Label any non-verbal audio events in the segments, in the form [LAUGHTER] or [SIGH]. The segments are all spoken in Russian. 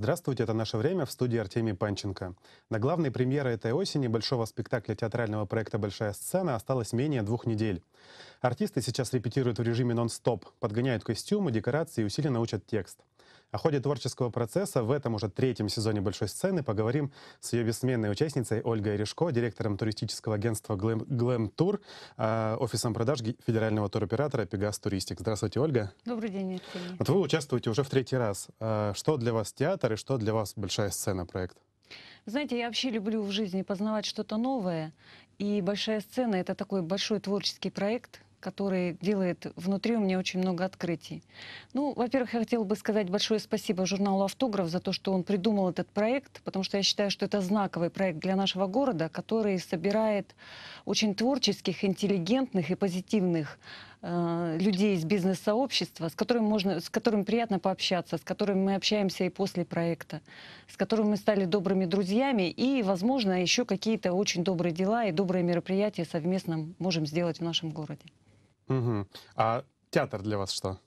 Здравствуйте, это «Наше время» в студии Артемий Панченко. На главной премьере этой осени большого спектакля театрального проекта «Большая сцена» осталось менее двух недель. Артисты сейчас репетируют в режиме нон-стоп, подгоняют костюмы, декорации и усиленно учат текст. О ходе творческого процесса в этом уже третьем сезоне «Большой сцены» поговорим с ее бессменной участницей Ольгой Решко, директором туристического агентства «Глэм, Глэм Тур», э, офисом продаж федерального туроператора «Пегас Туристик». Здравствуйте, Ольга. Добрый день, Евгений. Вот вы участвуете уже в третий раз. А, что для вас театр и что для вас «Большая сцена» проект? Знаете, я вообще люблю в жизни познавать что-то новое. И «Большая сцена» — это такой большой творческий проект, который делает внутри у меня очень много открытий. Ну, во-первых, я хотела бы сказать большое спасибо журналу «Автограф» за то, что он придумал этот проект, потому что я считаю, что это знаковый проект для нашего города, который собирает очень творческих, интеллигентных и позитивных э, людей из бизнес-сообщества, с которым можно, с которым приятно пообщаться, с которыми мы общаемся и после проекта, с которым мы стали добрыми друзьями, и, возможно, еще какие-то очень добрые дела и добрые мероприятия совместно можем сделать в нашем городе. Угу. А театр для вас что?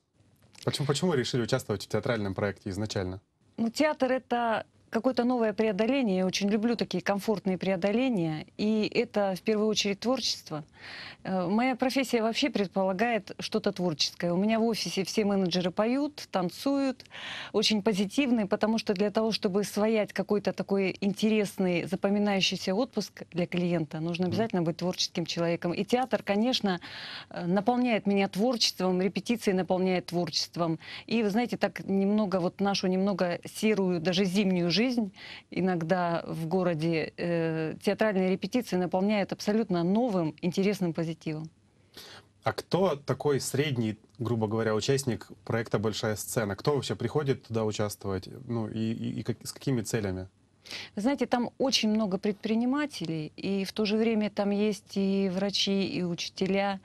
Почему, почему вы решили участвовать в театральном проекте изначально? Ну, театр — это какое-то новое преодоление. Я очень люблю такие комфортные преодоления. И это в первую очередь творчество. Э, моя профессия вообще предполагает что-то творческое. У меня в офисе все менеджеры поют, танцуют, очень позитивные, потому что для того, чтобы своять какой-то такой интересный, запоминающийся отпуск для клиента, нужно обязательно быть творческим человеком. И театр, конечно, э, наполняет меня творчеством, репетиции наполняет творчеством. И, вы знаете, так немного вот нашу немного серую, даже зимнюю жизнь жизнь. Иногда в городе э, театральные репетиции наполняют абсолютно новым, интересным позитивом. А кто такой средний, грубо говоря, участник проекта «Большая сцена»? Кто вообще приходит туда участвовать? Ну и, и, и как, с какими целями? Вы знаете, там очень много предпринимателей, и в то же время там есть и врачи, и учителя,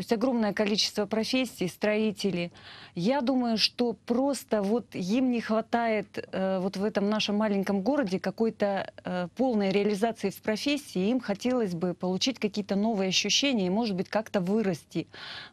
то есть огромное количество профессий, строители. Я думаю, что просто вот им не хватает э, вот в этом нашем маленьком городе какой-то э, полной реализации в профессии. Им хотелось бы получить какие-то новые ощущения и, может быть, как-то вырасти.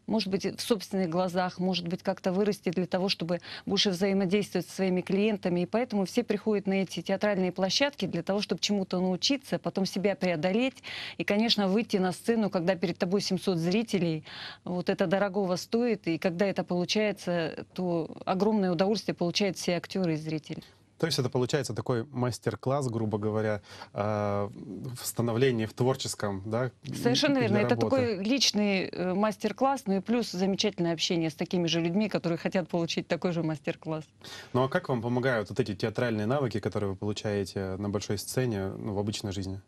Может быть, в собственных глазах, может быть, как-то вырасти для того, чтобы больше взаимодействовать со своими клиентами. И поэтому все приходят на эти театральные площадки для того, чтобы чему-то научиться, потом себя преодолеть и, конечно, выйти на сцену, когда перед тобой 700 зрителей – вот это дорогого стоит, и когда это получается, то огромное удовольствие получают все актеры и зрители. То есть это получается такой мастер-класс, грубо говоря, э, в становлении, в творческом, да? Совершенно верно. Работы. Это такой личный э, мастер-класс, ну и плюс замечательное общение с такими же людьми, которые хотят получить такой же мастер-класс. Ну а как вам помогают вот эти театральные навыки, которые вы получаете на большой сцене ну, в обычной жизни?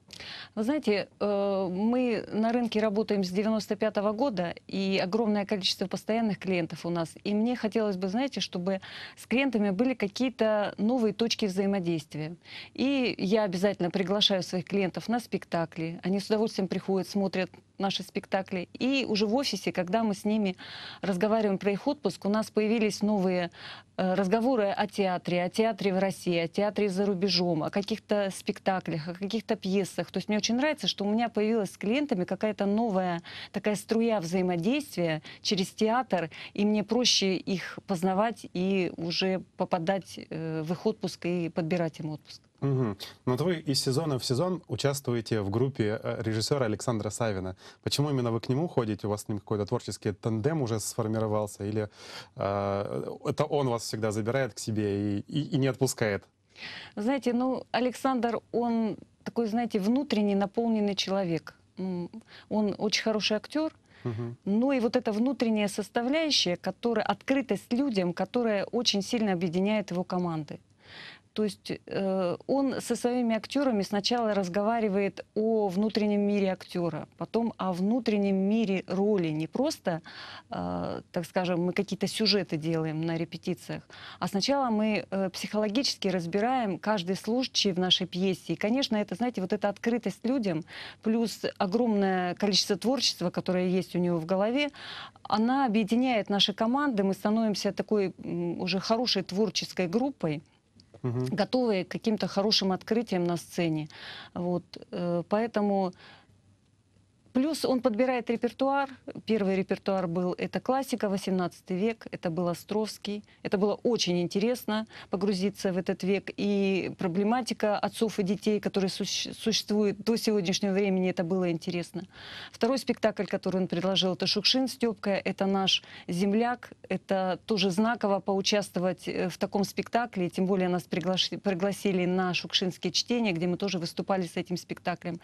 Вы знаете, э, мы на рынке работаем с 95 -го года, и огромное количество постоянных клиентов у нас. И мне хотелось бы, знаете, чтобы с клиентами были какие-то новые точки взаимодействия. И я обязательно приглашаю своих клиентов на спектакли. Они с удовольствием приходят, смотрят наши спектакли. И уже в офисе, когда мы с ними разговариваем про их отпуск, у нас появились новые э, разговоры о театре, о театре в России, о театре за рубежом, о каких-то спектаклях, о каких-то пьесах. То есть мне очень нравится, что у меня появилась с клиентами как какая-то новая такая струя взаимодействия через театр, и мне проще их познавать и уже попадать э, в их отпуск и подбирать им отпуск. Угу. Но вот вы из сезона в сезон участвуете в группе э, режиссера Александра Савина. Почему именно вы к нему ходите? У вас с ним какой-то творческий тандем уже сформировался? Или э, это он вас всегда забирает к себе и, и, и не отпускает? Знаете, ну, Александр, он такой, знаете, внутренний наполненный человек он очень хороший актер, но ну и вот эта внутренняя составляющая, которая открытость людям, которая очень сильно объединяет его команды. То есть э, он со своими актерами сначала разговаривает о внутреннем мире актера, потом о внутреннем мире роли. Не просто, э, так скажем, мы какие-то сюжеты делаем на репетициях, а сначала мы э, психологически разбираем каждый случай в нашей пьесе. И, конечно, это, знаете, вот эта открытость людям, плюс огромное количество творчества, которое есть у него в голове, она объединяет наши команды, мы становимся такой уже хорошей творческой группой угу. готовые к каким-то хорошим открытиям на сцене. Вот. Э, поэтому Плюс он подбирает репертуар. Первый репертуар был, это классика, 18 век, это был Островский. Это было очень интересно погрузиться в этот век. И проблематика отцов и детей, которая существует до сегодняшнего времени, это было интересно. Второй спектакль, который он предложил, это Шукшин Степка, это наш земляк. Это тоже знаково поучаствовать э, в таком спектакле. Тем более нас приглаш... пригласили на шукшинские чтения, где мы тоже выступали с этим спектаклем.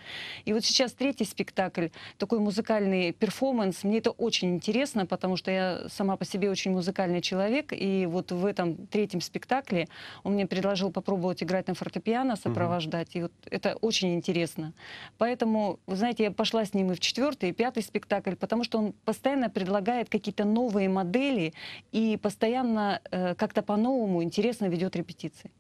И вот сейчас третий спектакль такой музыкальный перформанс. Мне это очень интересно, потому что я сама по себе очень музыкальный человек. И вот в этом третьем спектакле он мне предложил попробовать играть на фортепиано, сопровождать. Угу. И вот это очень интересно. Поэтому, вы знаете, я пошла с ним и в четвертый, и пятый спектакль, потому что он постоянно предлагает какие-то новые модели и постоянно э, как-то по-новому интересно ведет репетиции.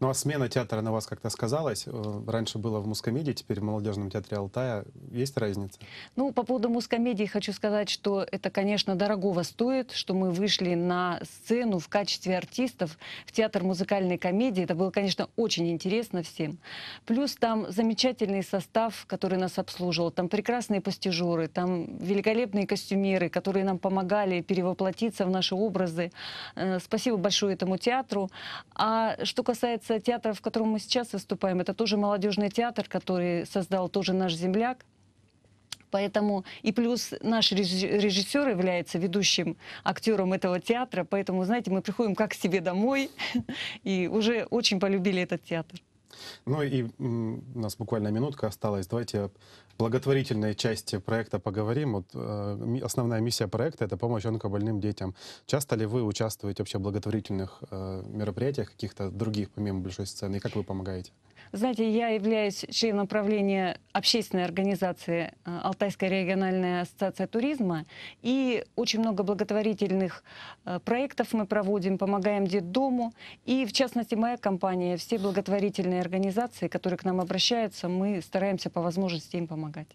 Ну а смена театра на вас как-то сказалась? Э, раньше было в Мускомедии, теперь в Молодежном театре Алтая. Есть разница? Ну, по поводу Мускомедии хочу сказать, что это, конечно, дорогого стоит, что мы вышли на сцену в качестве артистов в театр музыкальной комедии. Это было, конечно, очень интересно всем. Плюс там замечательный состав, который нас обслуживал. Там прекрасные пастижеры, там великолепные костюмеры, которые нам помогали перевоплотиться в наши образы. Э, спасибо большое этому театру. А что касается касается театра, в котором мы сейчас выступаем, это тоже молодежный театр, который создал тоже наш земляк. Поэтому и плюс наш режиссер является ведущим актером этого театра, поэтому, знаете, мы приходим как к себе домой [LAUGHS] и уже очень полюбили этот театр. Ну и у нас буквально минутка осталась. Давайте о благотворительной части проекта поговорим. Вот, э, основная миссия проекта — это помощь онкобольным детям. Часто ли вы участвуете вообще в благотворительных э, мероприятиях каких-то других, помимо Большой сцены, и как вы помогаете? Знаете, я являюсь членом правления общественной организации э, Алтайская региональная ассоциация туризма. И очень много благотворительных э, проектов мы проводим, помогаем детдому. И, в частности, моя компания, все благотворительные организации, которые к нам обращаются, мы стараемся по возможности им помогать.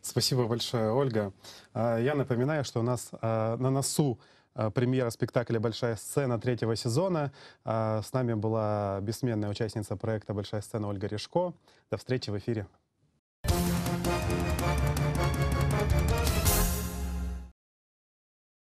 Спасибо большое, Ольга. А, я напоминаю, что у нас а, на носу Э, премьера спектакля «Большая сцена» третьего сезона. Э, с нами была бессменная участница проекта «Большая сцена» Ольга Решко. До встречи в эфире. Thank you